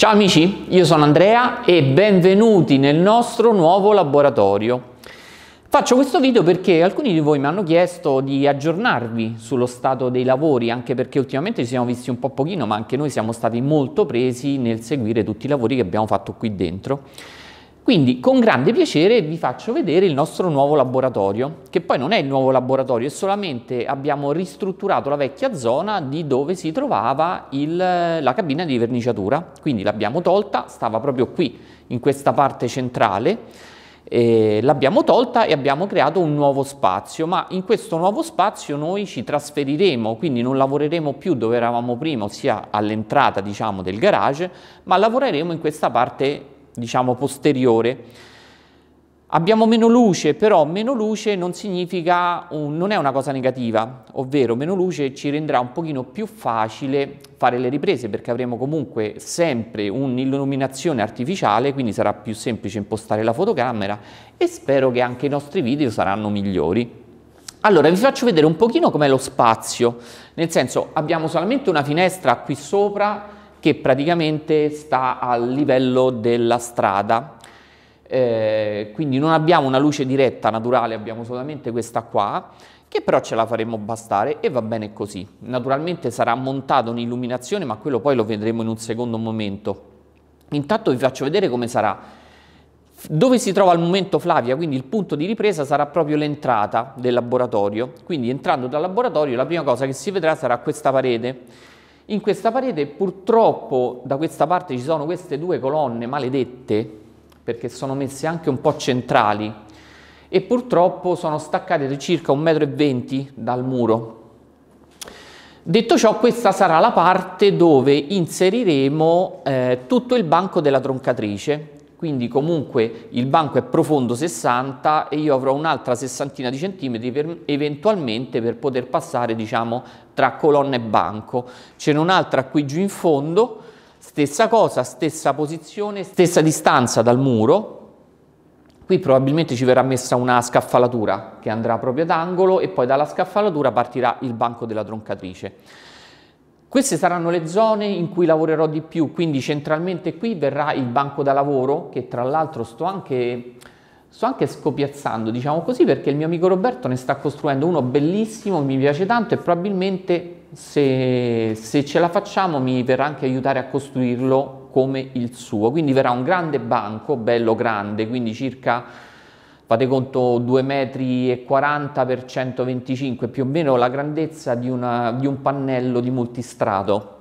Ciao amici, io sono Andrea e benvenuti nel nostro nuovo laboratorio. Faccio questo video perché alcuni di voi mi hanno chiesto di aggiornarvi sullo stato dei lavori, anche perché ultimamente ci siamo visti un po' pochino, ma anche noi siamo stati molto presi nel seguire tutti i lavori che abbiamo fatto qui dentro. Quindi con grande piacere vi faccio vedere il nostro nuovo laboratorio, che poi non è il nuovo laboratorio, è solamente abbiamo ristrutturato la vecchia zona di dove si trovava il, la cabina di verniciatura, quindi l'abbiamo tolta, stava proprio qui, in questa parte centrale, l'abbiamo tolta e abbiamo creato un nuovo spazio, ma in questo nuovo spazio noi ci trasferiremo, quindi non lavoreremo più dove eravamo prima, ossia all'entrata diciamo, del garage, ma lavoreremo in questa parte diciamo posteriore, abbiamo meno luce, però meno luce non significa, un, non è una cosa negativa, ovvero meno luce ci renderà un pochino più facile fare le riprese perché avremo comunque sempre un'illuminazione artificiale, quindi sarà più semplice impostare la fotocamera e spero che anche i nostri video saranno migliori. Allora vi faccio vedere un pochino com'è lo spazio, nel senso abbiamo solamente una finestra qui sopra che praticamente sta al livello della strada. Eh, quindi non abbiamo una luce diretta naturale, abbiamo solamente questa qua, che però ce la faremo bastare e va bene così. Naturalmente sarà montata un'illuminazione, ma quello poi lo vedremo in un secondo momento. Intanto vi faccio vedere come sarà. Dove si trova al momento Flavia, quindi il punto di ripresa sarà proprio l'entrata del laboratorio. Quindi entrando dal laboratorio la prima cosa che si vedrà sarà questa parete in questa parete purtroppo da questa parte ci sono queste due colonne maledette, perché sono messe anche un po' centrali, e purtroppo sono staccate di circa 1,20 m dal muro. Detto ciò, questa sarà la parte dove inseriremo eh, tutto il banco della troncatrice quindi comunque il banco è profondo 60 e io avrò un'altra sessantina di centimetri per, eventualmente per poter passare diciamo tra colonna e banco. C'è un'altra qui giù in fondo, stessa cosa, stessa posizione, stessa distanza dal muro, Qui probabilmente ci verrà messa una scaffalatura che andrà proprio ad angolo e poi dalla scaffalatura partirà il banco della troncatrice. Queste saranno le zone in cui lavorerò di più, quindi centralmente qui verrà il banco da lavoro, che tra l'altro sto anche, sto anche scopiazzando, diciamo così, perché il mio amico Roberto ne sta costruendo uno bellissimo, mi piace tanto e probabilmente se, se ce la facciamo mi verrà anche aiutare a costruirlo come il suo. Quindi verrà un grande banco, bello grande, quindi circa fate conto 2,40 metri per 125, più o meno la grandezza di, una, di, un pannello di multistrato.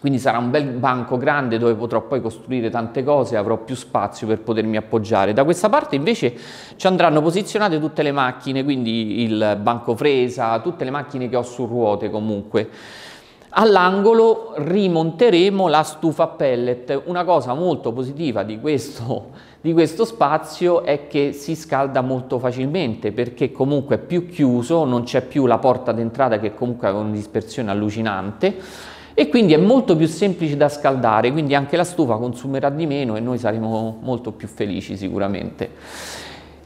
Quindi sarà un bel banco grande dove potrò poi costruire tante cose, avrò più spazio per potermi appoggiare. Da questa parte invece ci andranno posizionate tutte le macchine, quindi il banco fresa, tutte le macchine che ho su ruote comunque. All'angolo rimonteremo la stufa pellet, una cosa molto positiva di questo di questo spazio è che si scalda molto facilmente perché comunque è più chiuso, non c'è più la porta d'entrata che comunque ha una dispersione allucinante e quindi è molto più semplice da scaldare, quindi anche la stufa consumerà di meno e noi saremo molto più felici sicuramente.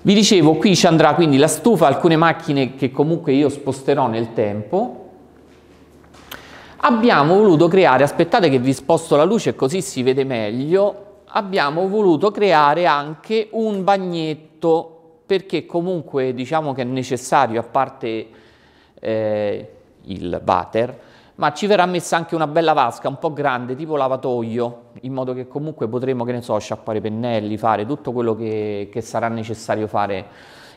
Vi dicevo, qui ci andrà quindi la stufa, alcune macchine che comunque io sposterò nel tempo, abbiamo voluto creare, aspettate che vi sposto la luce così si vede meglio, abbiamo voluto creare anche un bagnetto perché comunque diciamo che è necessario a parte eh, il water ma ci verrà messa anche una bella vasca un po' grande tipo lavatoio in modo che comunque potremo che ne so sciappare i pennelli fare tutto quello che, che sarà necessario fare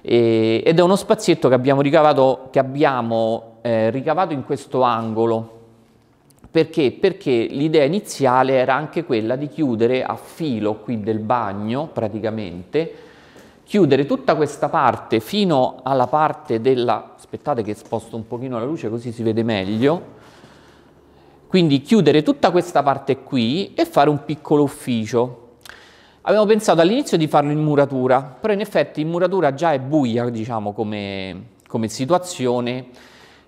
e, ed è uno spazietto che abbiamo ricavato, che abbiamo, eh, ricavato in questo angolo perché? Perché l'idea iniziale era anche quella di chiudere a filo qui del bagno, praticamente, chiudere tutta questa parte fino alla parte della... aspettate che sposto un pochino la luce così si vede meglio, quindi chiudere tutta questa parte qui e fare un piccolo ufficio. Abbiamo pensato all'inizio di farlo in muratura, però in effetti in muratura già è buia, diciamo, come, come situazione,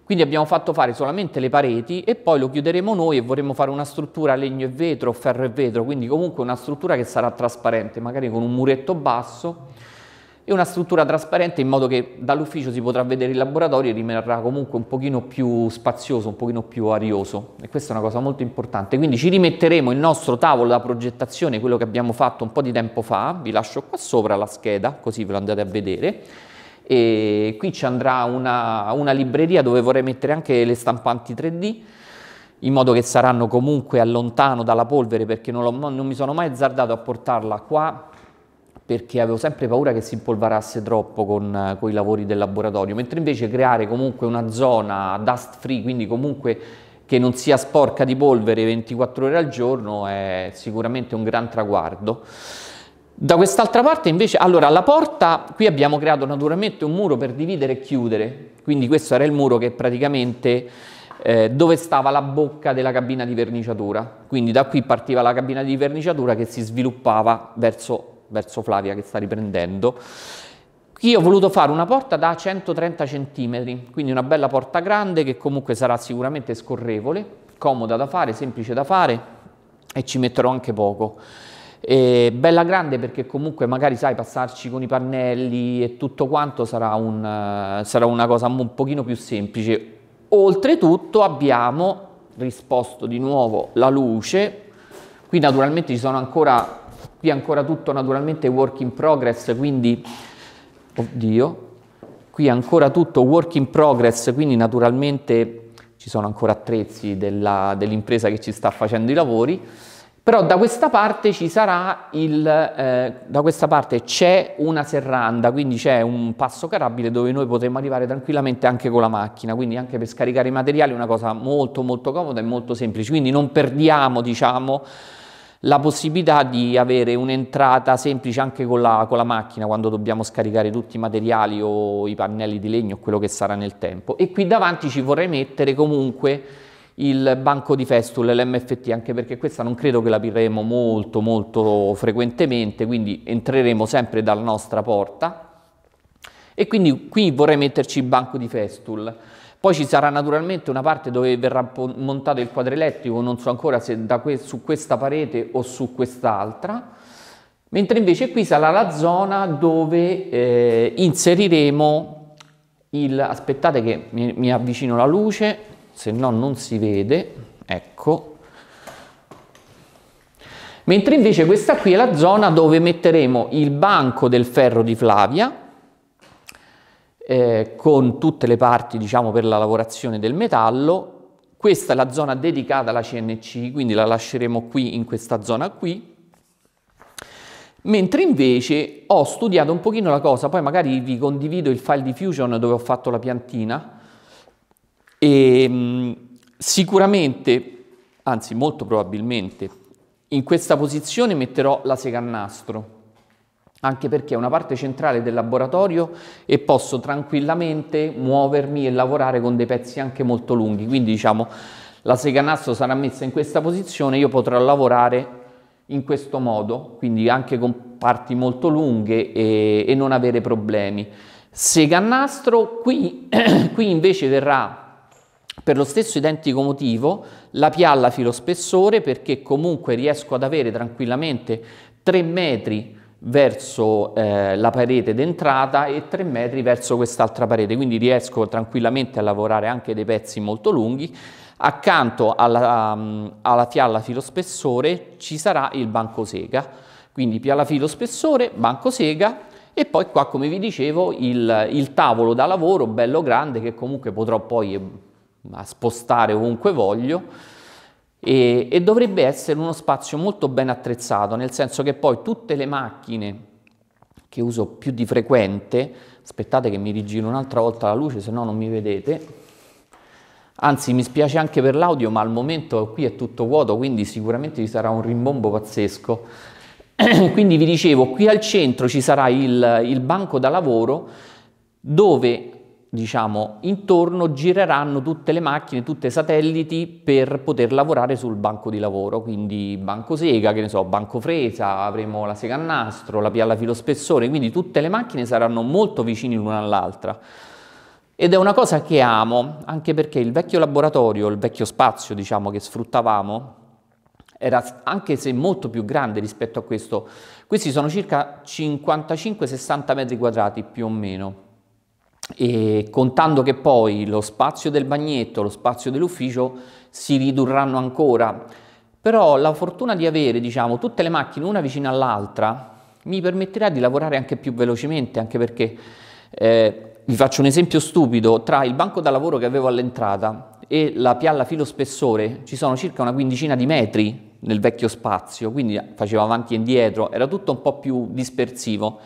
quindi abbiamo fatto fare solamente le pareti e poi lo chiuderemo noi e vorremmo fare una struttura a legno e vetro, ferro e vetro, quindi comunque una struttura che sarà trasparente, magari con un muretto basso e una struttura trasparente in modo che dall'ufficio si potrà vedere il laboratorio e rimarrà comunque un pochino più spazioso, un pochino più arioso e questa è una cosa molto importante. Quindi ci rimetteremo il nostro tavolo da progettazione, quello che abbiamo fatto un po' di tempo fa, vi lascio qua sopra la scheda così ve lo andate a vedere e qui ci andrà una, una libreria dove vorrei mettere anche le stampanti 3D in modo che saranno comunque a dalla polvere perché non, non mi sono mai azzardato a portarla qua perché avevo sempre paura che si impolverasse troppo con, con, i lavori del laboratorio, mentre invece creare comunque una zona dust free, quindi comunque che non sia sporca di polvere 24 ore al giorno, è sicuramente un gran traguardo. Da quest'altra parte invece, allora la porta qui abbiamo creato naturalmente un muro per dividere e chiudere, quindi questo era il muro che praticamente eh, dove stava la bocca della cabina di verniciatura, quindi da qui partiva la cabina di verniciatura che si sviluppava verso, verso Flavia che sta riprendendo. Qui ho voluto fare una porta da 130 cm, quindi una bella porta grande che comunque sarà sicuramente scorrevole, comoda da fare, semplice da fare e ci metterò anche poco. E bella grande perché comunque magari sai passarci con i pannelli e tutto quanto sarà, un, eh, sarà una cosa un pochino più semplice. Oltretutto abbiamo risposto di nuovo la luce, qui naturalmente ci sono ancora, qui ancora tutto naturalmente work in progress, quindi, oddio, qui ancora tutto work in progress, quindi naturalmente ci sono ancora attrezzi della, dell'impresa che ci sta facendo i lavori. Però da questa parte ci sarà il, eh, da questa parte c'è una serranda, quindi c'è un passo carabile dove noi potremo arrivare tranquillamente anche con la macchina, quindi anche per scaricare i materiali è una cosa molto molto comoda e molto semplice, quindi non perdiamo diciamo la possibilità di avere un'entrata semplice anche con la, con la, macchina quando dobbiamo scaricare tutti i materiali o i pannelli di legno, quello che sarà nel tempo. E qui davanti ci vorrei mettere comunque il banco di festule, l'MFT, anche perché questa non credo che l'apriremo molto molto frequentemente, quindi entreremo sempre dalla nostra porta. E quindi qui vorrei metterci il banco di Festool. Poi ci sarà naturalmente una parte dove verrà montato il quadro elettrico, non so ancora se que su questa parete o su quest'altra, mentre invece qui sarà la zona dove eh, inseriremo il... aspettate che mi, mi avvicino la luce, se no non si vede, ecco. Mentre invece questa qui è la zona dove metteremo il banco del ferro di Flavia, eh, con tutte le parti diciamo, per la lavorazione del metallo. Questa è la zona dedicata alla CNC, quindi la lasceremo qui in questa zona qui. Mentre invece ho studiato un pochino la cosa, poi magari vi condivido il file di Fusion dove ho fatto la piantina, e, ehm, sicuramente, anzi molto probabilmente, in questa posizione metterò la sega a nastro, anche perché è una parte centrale del laboratorio e posso tranquillamente muovermi e lavorare con dei pezzi anche molto lunghi, quindi diciamo la sega a nastro sarà messa in questa posizione, io potrò lavorare in questo modo, quindi anche con parti molto lunghe e, e non avere problemi. Sega a nastro, qui, qui invece verrà per lo stesso identico motivo la pialla filo spessore perché comunque riesco ad avere tranquillamente 3 metri verso eh, la parete d'entrata e 3 metri verso quest'altra parete, quindi riesco tranquillamente a lavorare anche dei pezzi molto lunghi. Accanto alla, mm, alla pialla filo spessore ci sarà il banco sega, quindi pialla filo spessore, banco sega e poi qua come vi dicevo il, il tavolo da lavoro bello grande che comunque potrò poi a spostare ovunque voglio e, e dovrebbe essere uno spazio molto ben attrezzato, nel senso che poi tutte le macchine che uso più di frequente, aspettate che mi rigiro un'altra volta la luce, se no non mi vedete, Anzi, mi spiace anche per l'audio, ma al momento qui è tutto vuoto, quindi sicuramente ci sarà un rimbombo pazzesco. quindi vi dicevo, qui al centro ci sarà il, il banco da lavoro dove diciamo, intorno gireranno tutte le macchine, tutti i satelliti per poter lavorare sul banco di lavoro, quindi banco sega, che ne so, banco fresa, avremo la sega a nastro, la pialla filo spessore, quindi tutte le macchine saranno molto vicine l'una all'altra. Ed è una cosa che amo, anche perché il vecchio laboratorio, il vecchio spazio, diciamo, che sfruttavamo, era anche se molto più grande rispetto a questo. Questi sono circa 55-60 metri quadrati più o meno e contando che poi lo spazio del bagnetto, lo spazio dell'ufficio si ridurranno ancora, però la fortuna di avere diciamo, tutte le macchine una vicino all'altra mi permetterà di lavorare anche più velocemente, anche perché eh, vi faccio un esempio stupido, tra il banco da lavoro che avevo all'entrata e la pialla filo spessore ci sono circa una quindicina di metri nel vecchio spazio, quindi facevo avanti e indietro, era tutto un po' più dispersivo.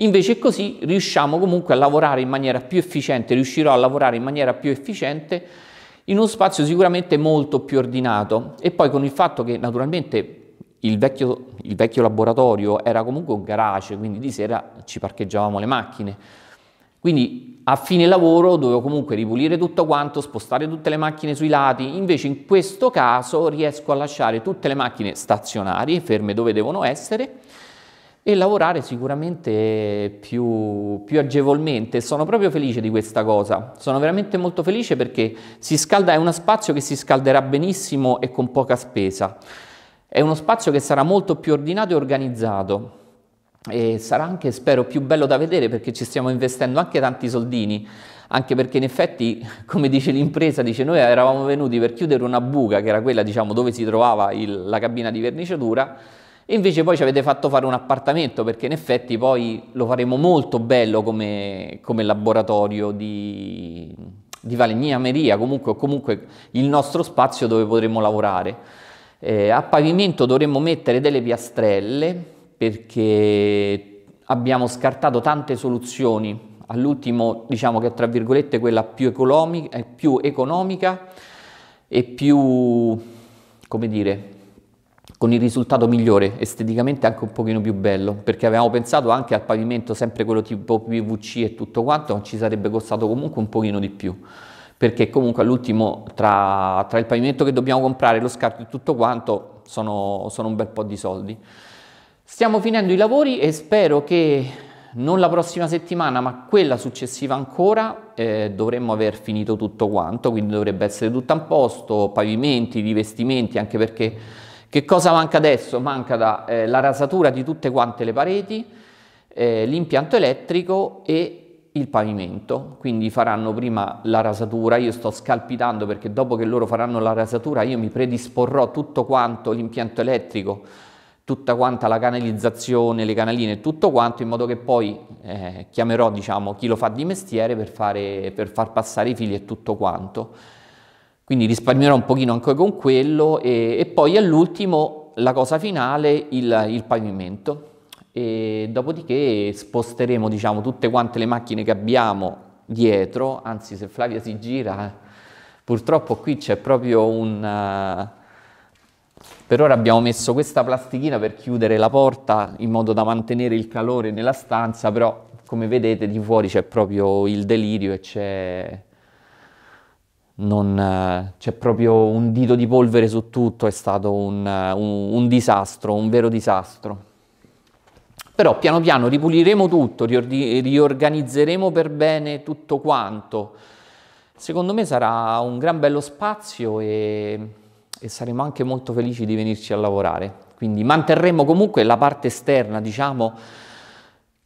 Invece così riusciamo comunque a lavorare in maniera più efficiente, riuscirò a lavorare in maniera più efficiente in uno spazio sicuramente molto più ordinato e poi con il fatto che naturalmente il vecchio, il vecchio laboratorio era comunque un garage, quindi di sera ci parcheggiavamo le macchine. Quindi a fine lavoro dovevo comunque ripulire tutto quanto, spostare tutte le macchine sui lati, invece in questo caso riesco a lasciare tutte le macchine stazionarie, ferme dove devono essere, e lavorare sicuramente più, più, agevolmente. Sono proprio felice di questa cosa, sono veramente molto felice perché scalda, è uno spazio che si scalderà benissimo e con poca spesa. È uno spazio che sarà molto più ordinato e organizzato e sarà anche, spero, più bello da vedere perché ci stiamo investendo anche tanti soldini, anche perché in effetti, come dice l'impresa, dice noi eravamo venuti per chiudere una buca che era quella diciamo, dove si trovava il, la cabina di verniciatura e invece poi ci avete fatto fare un appartamento perché in effetti poi lo faremo molto bello come, come laboratorio di, di Meria, comunque, comunque il nostro spazio dove potremo lavorare. Eh, a pavimento dovremmo mettere delle piastrelle perché abbiamo scartato tante soluzioni. All'ultimo diciamo che è tra virgolette quella più economica, eh, più economica e più, come dire, con il risultato migliore, esteticamente anche un pochino più bello, perché avevamo pensato anche al pavimento, sempre quello tipo PVC e tutto quanto, ci sarebbe costato comunque un pochino di più, perché comunque all'ultimo tra, tra il pavimento che dobbiamo comprare, lo scarto e tutto quanto, sono, sono un bel po' di soldi. Stiamo finendo i lavori e spero che non la prossima settimana, ma quella successiva ancora, eh, dovremmo aver finito tutto quanto, quindi dovrebbe essere tutto a posto, pavimenti, rivestimenti, anche perché che cosa manca adesso? Manca da, eh, la rasatura di tutte quante le pareti, eh, l'impianto elettrico e il pavimento. Quindi faranno prima la rasatura, io sto scalpitando perché dopo che loro faranno la rasatura io mi predisporrò tutto quanto l'impianto elettrico, tutta quanta la canalizzazione, le canaline e tutto quanto in modo che poi eh, chiamerò diciamo, chi lo fa di mestiere per, fare, per far passare i fili e tutto quanto. Quindi risparmierò un pochino anche con quello e, e poi all'ultimo la cosa finale, il, il pavimento. E dopodiché sposteremo diciamo, tutte quante le macchine che abbiamo dietro, anzi se Flavia si gira, purtroppo qui c'è proprio un... Eh, per ora abbiamo messo questa plastichina per chiudere la porta in modo da mantenere il calore nella stanza, però come vedete di fuori c'è proprio il delirio e c'è non, eh, c'è proprio un dito di polvere su tutto, è stato un, eh, un, un disastro, un vero disastro. Però piano piano ripuliremo tutto, riordi- riorganizzeremo per bene tutto quanto. Secondo me sarà un gran bello spazio e, e saremo anche molto felici di venirci a lavorare. Quindi manterremo comunque la parte esterna, diciamo,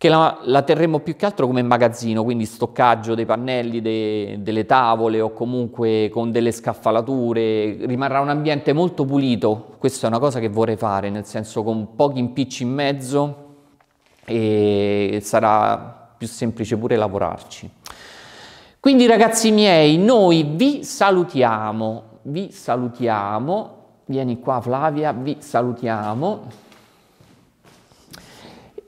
che la, la, terremo più che altro come magazzino, quindi stoccaggio dei pannelli, de, delle tavole o comunque con delle scaffalature, rimarrà un ambiente molto pulito, questa è una cosa che vorrei fare, nel senso con pochi impicci in mezzo e sarà più semplice pure lavorarci. Quindi ragazzi miei, noi vi salutiamo, vi salutiamo, vieni qua Flavia, vi salutiamo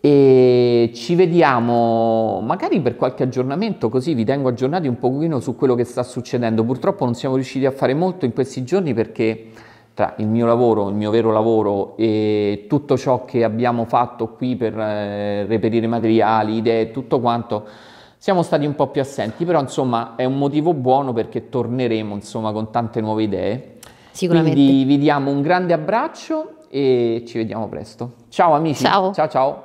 e ci vediamo magari per qualche aggiornamento così vi tengo aggiornati un pochino su quello che sta succedendo purtroppo non siamo riusciti a fare molto in questi giorni perché tra il mio lavoro, il mio vero lavoro e tutto ciò che abbiamo fatto qui per eh, reperire materiali, idee, tutto quanto siamo stati un po' più assenti però insomma è un motivo buono perché torneremo insomma con tante nuove idee sicuramente quindi vi diamo un grande abbraccio e ci vediamo presto ciao amici ciao ciao, ciao.